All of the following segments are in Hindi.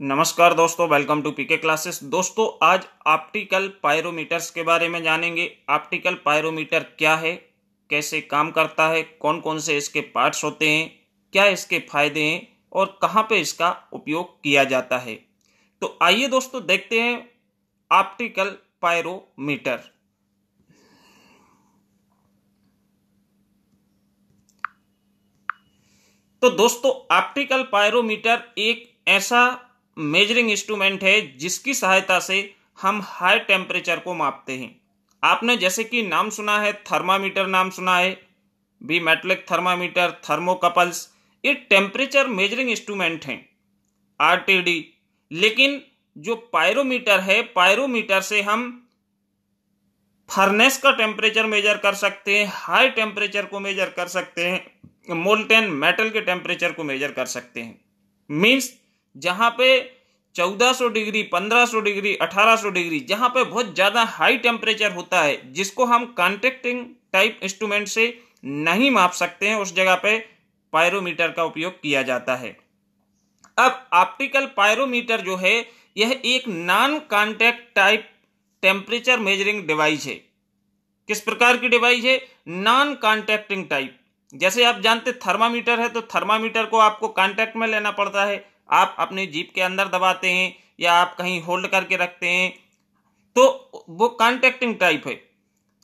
नमस्कार दोस्तों वेलकम टू पीके क्लासेस दोस्तों आज ऑप्टिकल पायरोमीटर्स के बारे में जानेंगे ऑप्टिकल पायरोमीटर क्या है कैसे काम करता है कौन कौन से इसके पार्ट्स होते हैं क्या इसके फायदे हैं और कहां पे इसका उपयोग किया जाता है तो आइए दोस्तों देखते हैं ऑप्टिकल पायरोमीटर तो दोस्तों ऑप्टिकल पायरोमीटर एक ऐसा मेजरिंग इंस्ट्रूमेंट है जिसकी सहायता से हम हाई टेम्परेचर को मापते हैं आपने जैसे कि नाम सुना है थर्मामीटर नाम सुना है बी मेटलिक थर्मामीटर थर्मोकपल्स ये टेम्परेचर मेजरिंग इंस्ट्रूमेंट हैं आर लेकिन जो पायरोमीटर है पायरोमीटर से हम फर्नेस का टेम्परेचर मेजर कर सकते हैं हाई टेम्परेचर को मेजर कर सकते हैं मोल्टेन मेटल के टेम्परेचर को मेजर कर सकते हैं मीन्स जहाँ पे 1400 डिग्री 1500 डिग्री 1800 डिग्री जहाँ पे बहुत ज़्यादा हाई टेम्परेचर होता है जिसको हम कॉन्टेक्टिंग टाइप इंस्ट्रूमेंट से नहीं माप सकते हैं उस जगह पे पायरोमीटर का उपयोग किया जाता है अब ऑप्टिकल पायरोमीटर जो है यह एक non contact type temperature measuring device है किस प्रकार की डिवाइस है नॉन कॉन्टैक्टिंग टाइप जैसे आप जानते थर्मामीटर है तो थर्मामीटर को आपको कांटेक्ट में लेना पड़ता है आप अपने जीप के अंदर दबाते हैं या आप कहीं होल्ड करके रखते हैं तो वो कॉन्टेक्टिंग टाइप है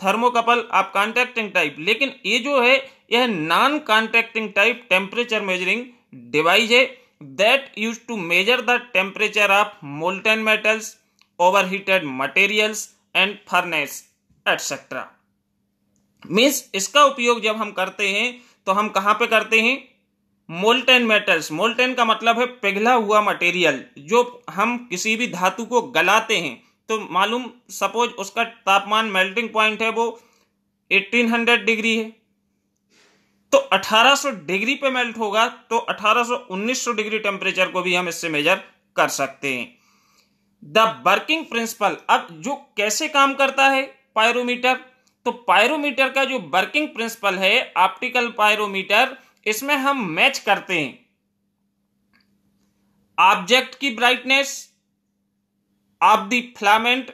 थर्मोकपल आप कॉन्टैक्टिंग टाइप लेकिन ये जो है यह non contacting type temperature measuring device है that use to measure the temperature of molten metals over heated materials and furnace etcetera means इसका उपयोग जब हम करते हैं तो हम कहाँ पे करते हैं मोल्टेन मेटल्स मोल्टेन का मतलब है पिघला हुआ मटेरियल जो हम किसी भी धातु को गलाते हैं तो मालूम सपोज उसका तापमान मेल्टिंग पॉइंट है वो 1800 डिग्री है तो 1800 डिग्री पे मेल्ट होगा तो 1800-1900 डिग्री टेम्परेचर को भी हम इससे मेजर कर सकते हैं द वर्किंग प्रिंसिपल अब जो कैसे काम करता है पायरोमीटर तो पायरोमीटर का जो वर्किंग प्रिंसिपल है ऑप्टिकल पायरोमीटर इसमें हम मैच करते हैं ऑब्जेक्ट की brightness of the filament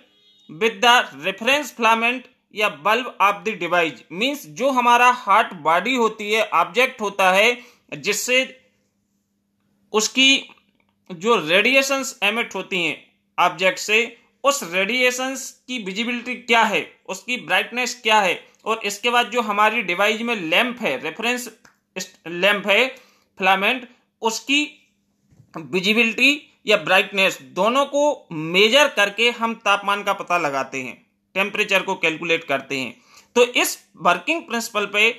with the reference filament या bulb of the device means जो हमारा हार्ट बॉडी होती है ऑब्जेक्ट होता है जिससे उसकी जो रेडिएशंस एमिट होती हैं ऑब्जेक्ट से उस रेडिएशंस की विजिबिलिटी क्या है उसकी ब्राइटनेस क्या है और इसके बाद जो हमारी डिवाइस में लैंप है रेफरेंस लैंप है फिलामेंट उसकी विजिबिलिटी या ब्राइटनेस दोनों को मेजर करके हम तापमान का पता लगाते हैं टेम्परेचर को कैलकुलेट करते हैं तो इस वर्किंग प्रिंसिपल पे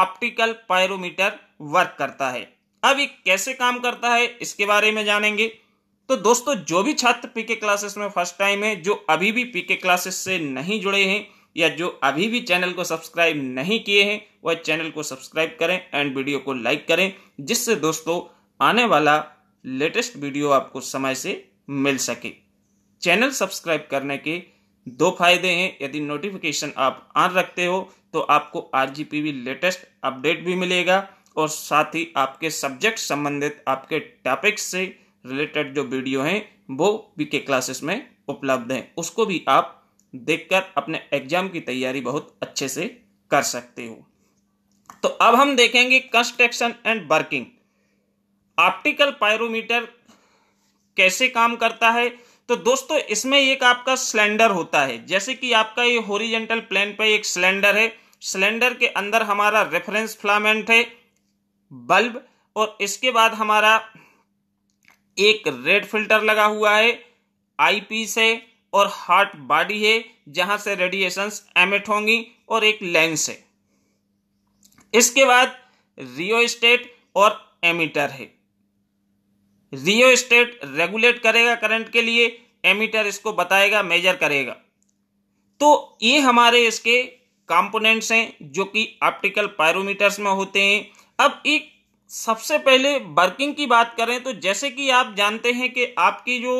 ऑप्टिकल पायरोमीटर वर्क करता है अब ये कैसे काम करता है इसके बारे में जानेंगे तो दोस्तों जो भी छात्र पीके क्लासेस में फर्स्ट टाइम है जो अभी भी पीके क्लासेस से नहीं जुड़े हैं या जो अभी भी चैनल को सब्सक्राइब नहीं किए हैं वह चैनल को सब्सक्राइब करें एंड वीडियो को लाइक करें जिससे दोस्तों आने वाला लेटेस्ट वीडियो आपको समय से मिल सके चैनल सब्सक्राइब करने के दो फायदे हैं यदि नोटिफिकेशन आप ऑन रखते हो तो आपको आर लेटेस्ट अपडेट भी मिलेगा और साथ ही आपके सब्जेक्ट संबंधित आपके टॉपिक्स से रिलेटेड जो वीडियो हैं वो बीके क्लासेस में उपलब्ध हैं उसको भी आप देखकर अपने एग्जाम की तैयारी बहुत अच्छे से कर सकते हो तो अब हम देखेंगे construction and working optical pyrometer कैसे काम करता है तो दोस्तों इसमें एक आपका सिलेंडर होता है जैसे कि आपका ये होरिजेंटल प्लेन पर एक सिलेंडर है सिलेंडर के अंदर हमारा रेफरेंस फ्लामेंट है बल्ब और इसके बाद हमारा एक रेड फिल्टर लगा हुआ है आई पीस है और हार्ट बॉडी है जहां से रेडिएशंस एमिट होंगी और एक लेंस है इसके बाद रियो स्टेट और एमिटर है रियो स्टेट रेगुलेट करेगा करंट के लिए एमिटर इसको बताएगा मेजर करेगा तो ये हमारे इसके कंपोनेंट्स हैं जो कि ऑप्टिकल पायरोमीटर्स में होते हैं अब एक सबसे पहले वर्किंग की बात करें तो जैसे कि आप जानते हैं कि आपकी जो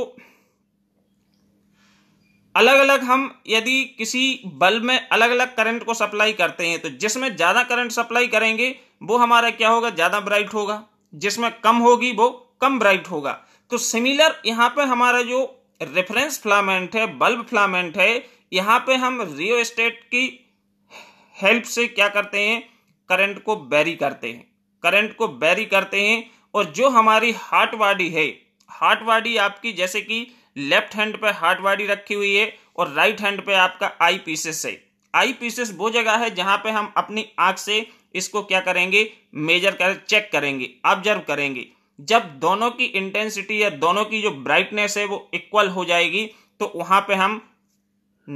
अलग अलग हम यदि किसी बल्ब में अलग अलग करंट को सप्लाई करते हैं तो जिसमें ज़्यादा करंट सप्लाई करेंगे वो हमारा क्या होगा ज़्यादा ब्राइट होगा जिसमें कम होगी वो कम ब्राइट होगा तो सिमिलर यहाँ पे हमारा जो रेफरेंस फ्लामेंट है बल्ब फ्लामेंट है यहाँ पे हम रियो स्टेट की हेल्प से क्या करते हैं करंट को बैरी करते हैं करंट को बैरी करते हैं और जो हमारी हार्ट बॉडी है हार्ट बॉडी आपकी जैसे कि लेफ्ट हैंड पे हार्ड वाड़ी रखी हुई है और राइट हैंड पे आपका आई पीसेस है आई पीसेस वो जगह है जहां पे हम अपनी आंख से इसको क्या करेंगे मेजर कर चेक करेंगे ऑब्जर्व करेंगे जब दोनों की इंटेंसिटी या दोनों की जो ब्राइटनेस है वो इक्वल हो जाएगी तो वहां पे हम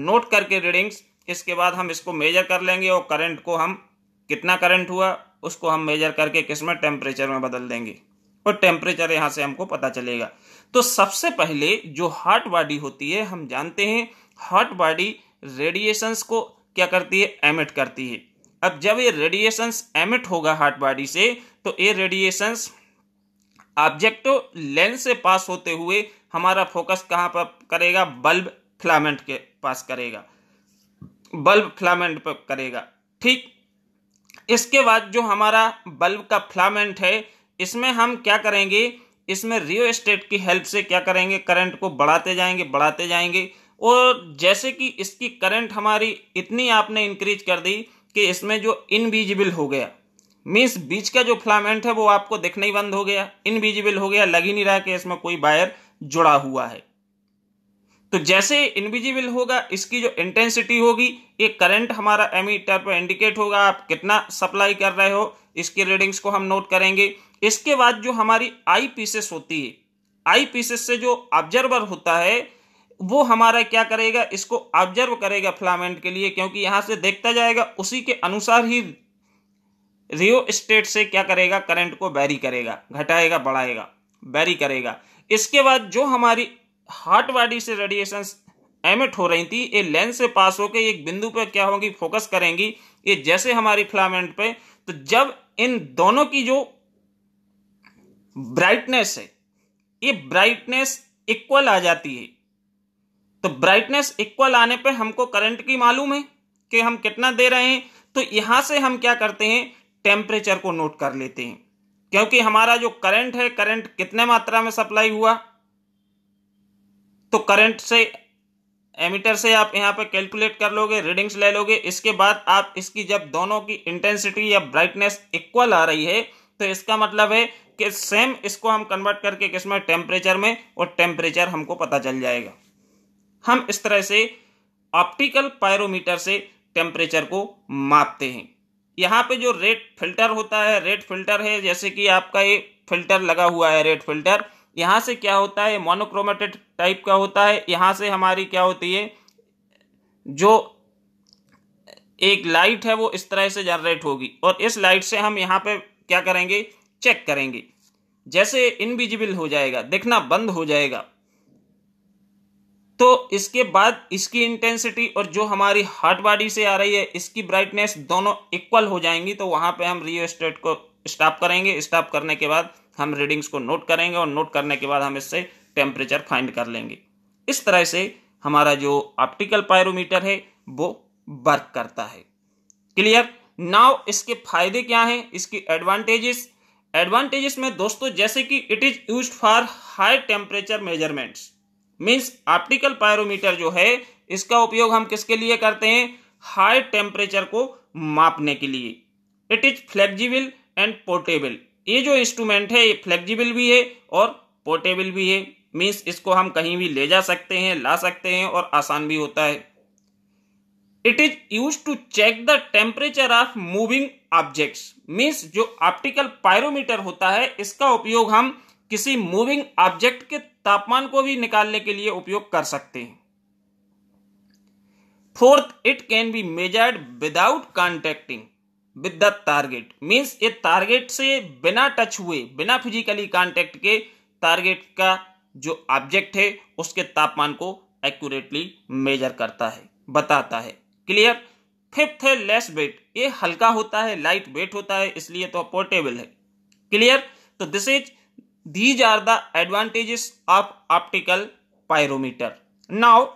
नोट करके रीडिंग्स इसके बाद हम इसको मेजर कर लेंगे और करंट को हम कितना करंट हुआ उसको हम मेजर करके किसमें टेम्परेचर में बदल देंगे और टेम्परेचर यहाँ से हमको पता चलेगा तो सबसे पहले जो हार्ट बॉडी होती है हम जानते हैं हार्ट बॉडी रेडिएशंस को क्या करती है एमिट करती है अब जब ये रेडिएशंस एमिट होगा हार्ट बॉडी से तो ये रेडिएशंस ऑब्जेक्टो लेंस से पास होते हुए हमारा फोकस कहाँ पर करेगा बल्ब फ्लामेंट के पास करेगा बल्ब फ्लामेंट पर करेगा ठीक इसके बाद जो हमारा बल्ब का फ्लामेंट है इसमें हम क्या करेंगे इसमें रियल एस्टेट की हेल्प से क्या करेंगे करंट को बढ़ाते जाएंगे बढ़ाते जाएंगे और जैसे कि इसकी करंट हमारी इतनी आपने इंक्रीज कर दी कि इसमें जो इनविजिबल हो गया मीन्स बीच का जो फ्लामेंट है वो आपको देखना ही बंद हो गया इनविजिबल हो गया लग ही नहीं रहा कि इसमें कोई बायर जुड़ा हुआ है तो जैसे इनविजिबल होगा इसकी जो इंटेंसिटी होगी ये करंट हमारा एमीटर पर इंडिकेट होगा आप कितना सप्लाई कर रहे हो इसकी रीडिंग्स को हम नोट करेंगे इसके बाद जो हमारी आई पीसेस होती है आई पीसेस से जो ऑब्जर्वर होता है वो हमारा क्या करेगा इसको ऑब्जर्व करेगा फ्लामेंट के लिए क्योंकि यहां से देखता जाएगा उसी के अनुसार ही रियो स्टेट से क्या करेगा करंट को बैरी करेगा घटाएगा बढ़ाएगा बैरी करेगा इसके बाद जो हमारी हार्ट बॉडी से रेडिएशन एमिट हो रही थी ये लेंस से पास होकर एक बिंदु पर क्या होगी फोकस करेंगी ये जैसे हमारी फ्लामेंट पे तो जब इन दोनों की जो ब्राइटनेस है ये ब्राइटनेस इक्वल आ जाती है तो ब्राइटनेस इक्वल आने पे हमको करंट की मालूम है कि हम कितना दे रहे हैं तो यहां से हम क्या करते हैं टेम्परेचर को नोट कर लेते हैं क्योंकि हमारा जो करंट है करंट कितने मात्रा में सप्लाई हुआ तो करंट से एमीटर से आप यहां पे कैलकुलेट कर लोगे रीडिंग्स ले लोगे इसके बाद आप इसकी जब दोनों की इंटेंसिटी या ब्राइटनेस इक्वल आ रही है तो इसका मतलब है कि सेम इसको हम कन्वर्ट करके किसमें टेम्परेचर में और टेम्परेचर हमको पता चल जाएगा हम इस तरह से ऑप्टिकल पायरोमीटर से टेम्परेचर को मापते हैं यहाँ पे जो रेड फिल्टर होता है रेड फिल्टर है जैसे कि आपका ये फिल्टर लगा हुआ है रेड फिल्टर यहाँ से क्या होता है मोनोक्रोमेटेड टाइप का होता है यहाँ से हमारी क्या होती है जो एक लाइट है वो इस तरह से जनरेट होगी और इस लाइट से हम यहाँ पे क्या करेंगे चेक करेंगे जैसे इनविजिबल हो जाएगा देखना बंद हो जाएगा तो इसके बाद इसकी इंटेंसिटी और जो हमारी हार्ट बॉडी से आ रही है इसकी ब्राइटनेस दोनों इक्वल हो जाएंगी तो वहां पे हम रियो स्टेट को स्टॉप करेंगे स्टॉप करने के बाद हम रीडिंग्स को नोट करेंगे और नोट करने के बाद हम इससे टेम्परेचर फाइंड कर लेंगे इस तरह से हमारा जो ऑप्टिकल पायरोमीटर है वो वर्क करता है क्लियर नाउ इसके फायदे क्या हैं इसकी एडवांटेजेस एडवांटेजेस में दोस्तों जैसे कि it is used for high temperature measurements means optical pyrometer जो है इसका उपयोग हम किसके लिए करते हैं हाई टेम्परेचर को मापने के लिए it is flexible and portable ये जो इंस्ट्रूमेंट है ये फ्लेक्जिबल भी है और पोर्टेबल भी है मीन्स इसको हम कहीं भी ले जा सकते हैं ला सकते हैं और आसान भी होता है it is used to check the temperature of moving objects means जो ऑप्टिकल पायरोमीटर होता है इसका उपयोग हम किसी मूविंग ऑब्जेक्ट के तापमान को भी निकालने के लिए उपयोग कर सकते हैं fourth it can be measured without contacting with the target means ये टारगेट से बिना टच हुए बिना फिजिकली कॉन्टेक्ट के टारगेट का जो ऑब्जेक्ट है उसके तापमान को एक्यूरेटली मेजर करता है बताता है क्लियर फिफ्थ है लेस वेट ये हल्का होता है लाइट वेट होता है इसलिए तो पोर्टेबल है क्लियर तो this is these are the advantages of optical pyrometer now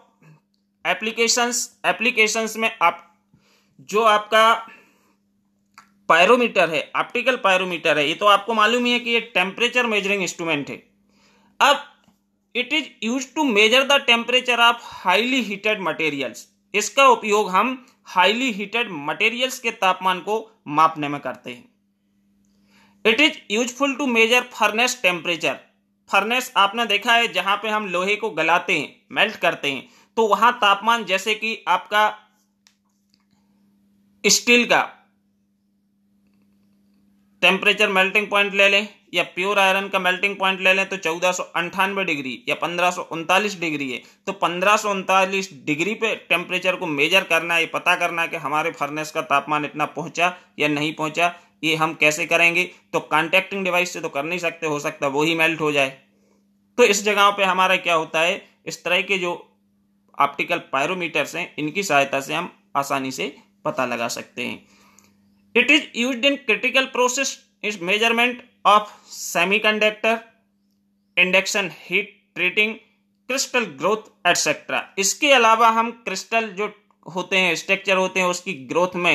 applications applications में आप जो आपका पायरोमीटर है ऑप्टिकल पायरोमीटर है ये तो आपको मालूम ही है कि ये टेम्परेचर मेजरिंग इंस्ट्रूमेंट है अब it is used to measure the temperature of highly heated materials इसका उपयोग हम हाईली हीटेड मटेरियल्स के तापमान को मापने में करते हैं it is useful to measure furnace temperature furnace आपने देखा है जहां पे हम लोहे को गलाते हैं मेल्ट करते हैं तो वहां तापमान जैसे कि आपका स्टील का टेम्परेचर मेल्टिंग पॉइंट ले लें या प्योर आयरन का मेल्टिंग पॉइंट ले लें तो चौदह डिग्री या पंद्रह डिग्री है तो पंद्रह डिग्री पे टेम्परेचर को मेजर करना है पता करना है कि हमारे फर्नेस का तापमान इतना पहुंचा या नहीं पहुंचा ये हम कैसे करेंगे तो कॉन्टैक्टिंग डिवाइस से तो कर नहीं सकते हो सकता वो ही मेल्ट हो जाए तो इस जगह पर हमारा क्या होता है इस तरह के जो ऑप्टिकल पायरोमीटर्स हैं इनकी सहायता से हम आसानी से पता लगा सकते हैं is used in critical process is measurement of semi semiconductor induction heat treating crystal growth etcetera इसके अलावा हम क्रिस्टल जो होते हैं स्ट्रक्चर होते हैं उसकी ग्रोथ में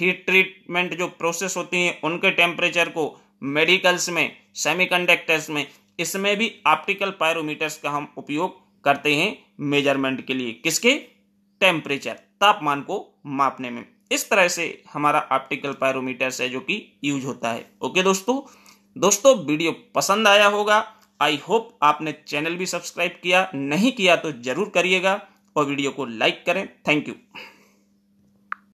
हीट ट्रीटमेंट जो प्रोसेस होती हैं उनके टेम्परेचर को मेडिकल्स में सेमीकंडक्टर्स में इसमें भी ऑप्टिकल पायरोमीटर्स का हम उपयोग करते हैं मेजरमेंट के लिए किसके टेम्परेचर तापमान को मापने में इस तरह से हमारा ऑप्टिकल पायरोमीटर है जो कि यूज होता है ओके दोस्तों दोस्तों वीडियो पसंद आया होगा आई होप आपने चैनल भी सब्सक्राइब किया नहीं किया तो जरूर करिएगा और वीडियो को लाइक करें थैंक यू